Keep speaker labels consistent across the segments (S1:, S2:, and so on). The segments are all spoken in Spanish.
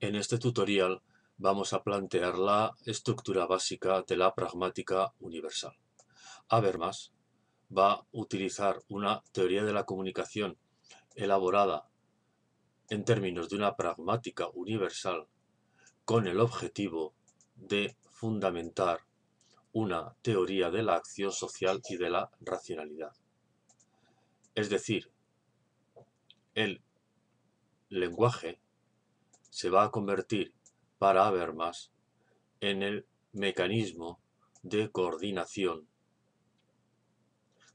S1: En este tutorial vamos a plantear la estructura básica de la pragmática universal. más, va a utilizar una teoría de la comunicación elaborada en términos de una pragmática universal con el objetivo de fundamentar una teoría de la acción social y de la racionalidad. Es decir, el lenguaje se va a convertir para más en el mecanismo de coordinación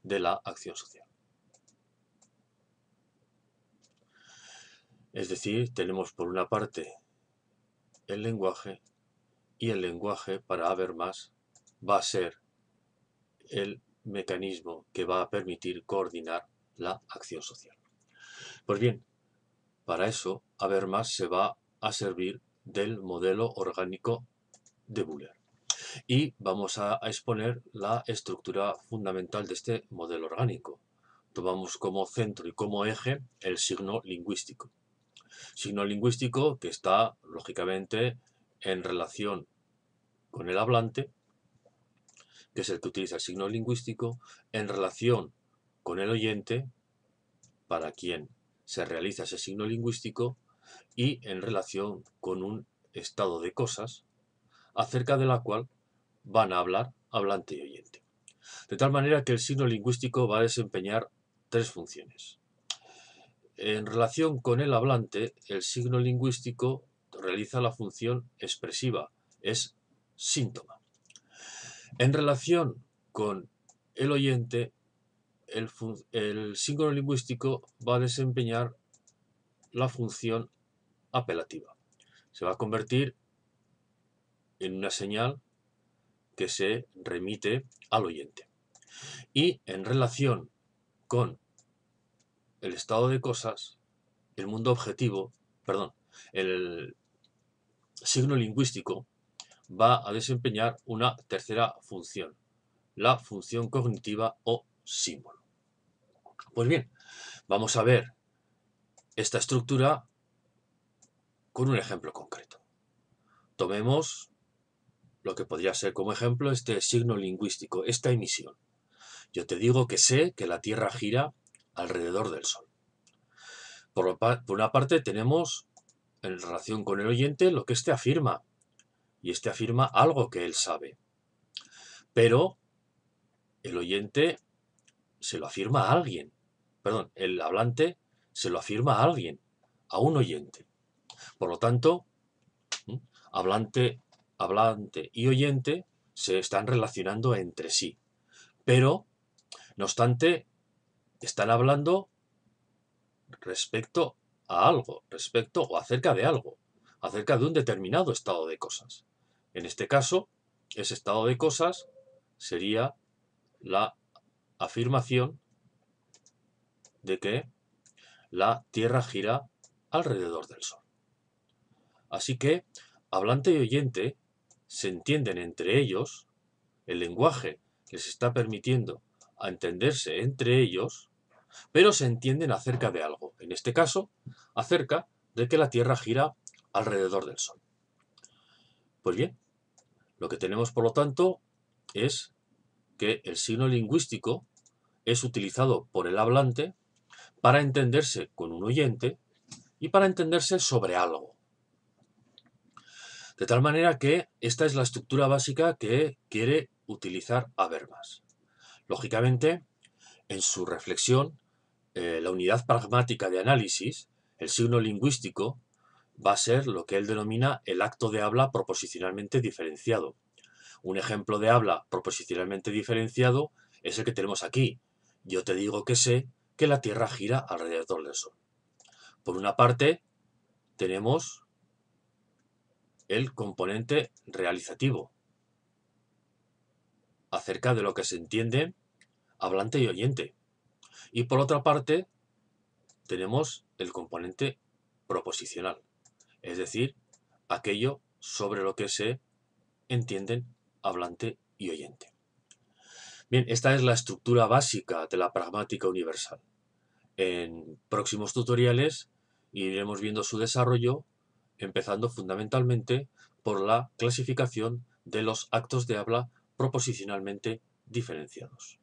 S1: de la acción social. Es decir, tenemos por una parte el lenguaje y el lenguaje para haber más va a ser el mecanismo que va a permitir coordinar la acción social. Pues bien, para eso más se va a servir del modelo orgánico de Buller. Y vamos a exponer la estructura fundamental de este modelo orgánico. Tomamos como centro y como eje el signo lingüístico. Signo lingüístico que está, lógicamente, en relación con el hablante, que es el que utiliza el signo lingüístico, en relación con el oyente, para quien se realiza ese signo lingüístico, y en relación con un estado de cosas acerca de la cual van a hablar hablante y oyente. De tal manera que el signo lingüístico va a desempeñar tres funciones. En relación con el hablante, el signo lingüístico realiza la función expresiva, es síntoma. En relación con el oyente, el, signo lingüístico va a desempeñar la función apelativa. Se va a convertir en una señal que se remite al oyente. Y en relación con el estado de cosas, el mundo objetivo, perdón, el signo lingüístico va a desempeñar una tercera función, la función cognitiva o símbolo. Pues bien, vamos a ver esta estructura con un ejemplo concreto. Tomemos lo que podría ser como ejemplo este signo lingüístico, esta emisión. Yo te digo que sé que la Tierra gira alrededor del Sol. Por, una parte tenemos, en relación con el oyente, lo que éste afirma. Y éste afirma algo que él sabe. Pero el oyente se lo afirma a alguien. Perdón, el hablante se lo afirma a alguien, a un oyente. Por lo tanto, hablante, hablante y oyente se están relacionando entre sí. Pero, no obstante, están hablando respecto a algo, respecto o acerca de algo, acerca de un determinado estado de cosas. En este caso, ese estado de cosas sería la afirmación de que la Tierra gira alrededor del Sol. Así que hablante y oyente se entienden entre ellos, el lenguaje les está permitiendo a entenderse entre ellos, pero se entienden acerca de algo, en este caso, acerca de que la Tierra gira alrededor del Sol. Pues bien, lo que tenemos por lo tanto es que el signo lingüístico es utilizado por el hablante para entenderse con un oyente y para entenderse sobre algo. De tal manera que esta es la estructura básica que quiere utilizar Habermas. Lógicamente, en su reflexión, eh, la unidad pragmática de análisis, el signo lingüístico, va a ser lo que él denomina el acto de habla proposicionalmente diferenciado. Un ejemplo de habla proposicionalmente diferenciado es el que tenemos aquí. Yo te digo que sé que la Tierra gira alrededor del Sol. Por una parte, tenemos el componente realizativo, acerca de lo que se entiende hablante y oyente. Y por otra parte, tenemos el componente proposicional, es decir, aquello sobre lo que se entienden hablante y oyente. Bien, esta es la estructura básica de la pragmática universal. En próximos tutoriales iremos viendo su desarrollo empezando fundamentalmente por la clasificación de los actos de habla proposicionalmente diferenciados.